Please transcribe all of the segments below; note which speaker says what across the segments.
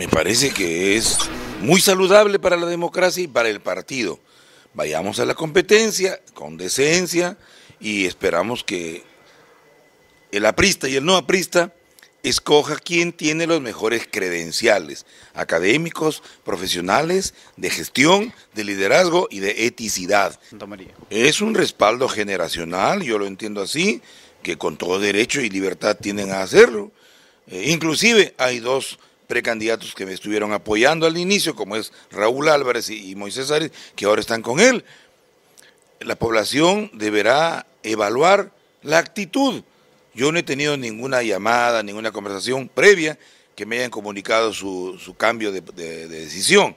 Speaker 1: Me parece que es muy saludable para la democracia y para el partido. Vayamos a la competencia con decencia y esperamos que el aprista y el no aprista escoja quien tiene los mejores credenciales académicos, profesionales, de gestión, de liderazgo y de eticidad. Es un respaldo generacional, yo lo entiendo así, que con todo derecho y libertad tienen a hacerlo. Eh, inclusive hay dos precandidatos que me estuvieron apoyando al inicio, como es Raúl Álvarez y, Moisés Arias, que ahora están con él. La población deberá evaluar la actitud. Yo no he tenido ninguna llamada, ninguna conversación previa que me hayan comunicado su, cambio de, decisión.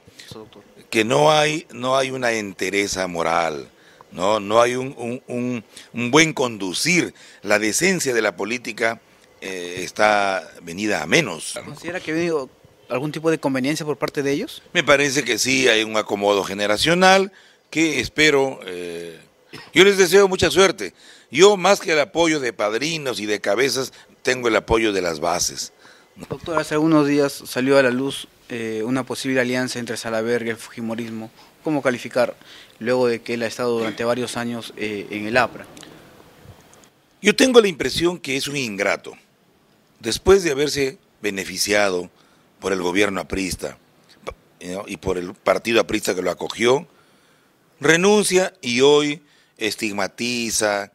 Speaker 1: que no hay, no hay una entereza moral, no, no hay un, un buen conducir. La decencia de la política eh, está venida a menos.
Speaker 2: ¿Considera que ha habido algún tipo de conveniencia por parte de ellos?
Speaker 1: Me parece que sí, hay un acomodo generacional que espero... Eh, yo les deseo mucha suerte. Yo, más que el apoyo de padrinos y de cabezas, tengo el apoyo de las bases.
Speaker 2: Doctor, hace algunos días salió a la luz eh, una posible alianza entre Salaver y el Fujimorismo. ¿Cómo calificar luego de que él ha estado durante varios años en el APRA?
Speaker 1: Yo tengo la impresión que es un ingrato después de haberse beneficiado por el gobierno aprista y por el partido aprista que lo acogió, renuncia y hoy estigmatiza,